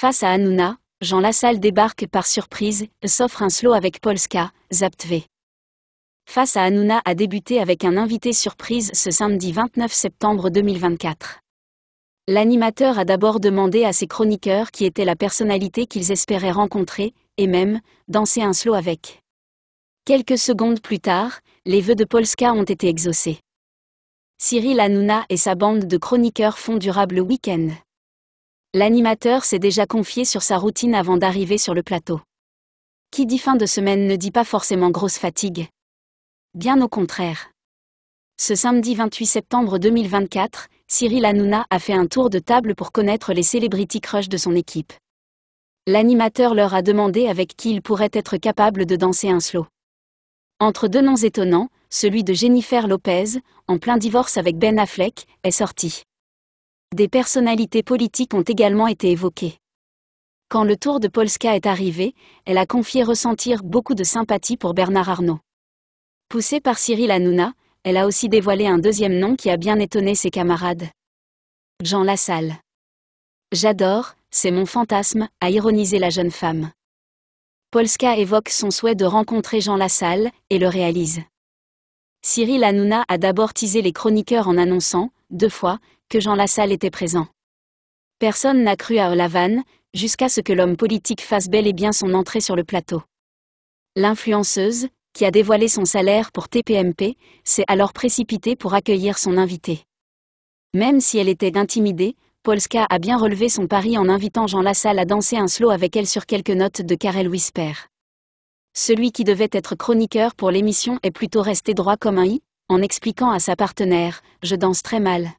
Face à Hanouna, Jean Lassalle débarque par surprise, s'offre un slow avec Polska, Zaptve. Face à Hanouna a débuté avec un invité surprise ce samedi 29 septembre 2024. L'animateur a d'abord demandé à ses chroniqueurs qui était la personnalité qu'ils espéraient rencontrer, et même, danser un slow avec. Quelques secondes plus tard, les vœux de Polska ont été exaucés. Cyril Hanouna et sa bande de chroniqueurs font durable week-end. L'animateur s'est déjà confié sur sa routine avant d'arriver sur le plateau. Qui dit fin de semaine ne dit pas forcément grosse fatigue. Bien au contraire. Ce samedi 28 septembre 2024, Cyril Hanouna a fait un tour de table pour connaître les celebrity crush de son équipe. L'animateur leur a demandé avec qui il pourrait être capable de danser un slow. Entre deux noms étonnants, celui de Jennifer Lopez, en plein divorce avec Ben Affleck, est sorti. Des personnalités politiques ont également été évoquées. Quand le tour de Polska est arrivé, elle a confié ressentir beaucoup de sympathie pour Bernard Arnault. Poussée par Cyril Hanouna, elle a aussi dévoilé un deuxième nom qui a bien étonné ses camarades. Jean Lassalle. J'adore, c'est mon fantasme, a ironisé la jeune femme. Polska évoque son souhait de rencontrer Jean Lassalle, et le réalise. Cyril Hanouna a d'abord teasé les chroniqueurs en annonçant deux fois, que Jean Lassalle était présent. Personne n'a cru à Olavan, jusqu'à ce que l'homme politique fasse bel et bien son entrée sur le plateau. L'influenceuse, qui a dévoilé son salaire pour TPMP, s'est alors précipitée pour accueillir son invité. Même si elle était intimidée, Polska a bien relevé son pari en invitant Jean Lassalle à danser un slow avec elle sur quelques notes de Karel Whisper. Celui qui devait être chroniqueur pour l'émission est plutôt resté droit comme un i, en expliquant à sa partenaire Je danse très mal.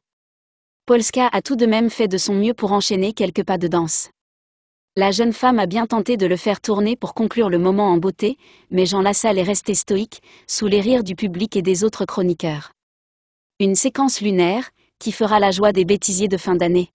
Polska a tout de même fait de son mieux pour enchaîner quelques pas de danse. La jeune femme a bien tenté de le faire tourner pour conclure le moment en beauté, mais Jean Lassalle est resté stoïque, sous les rires du public et des autres chroniqueurs. Une séquence lunaire, qui fera la joie des bêtisiers de fin d'année.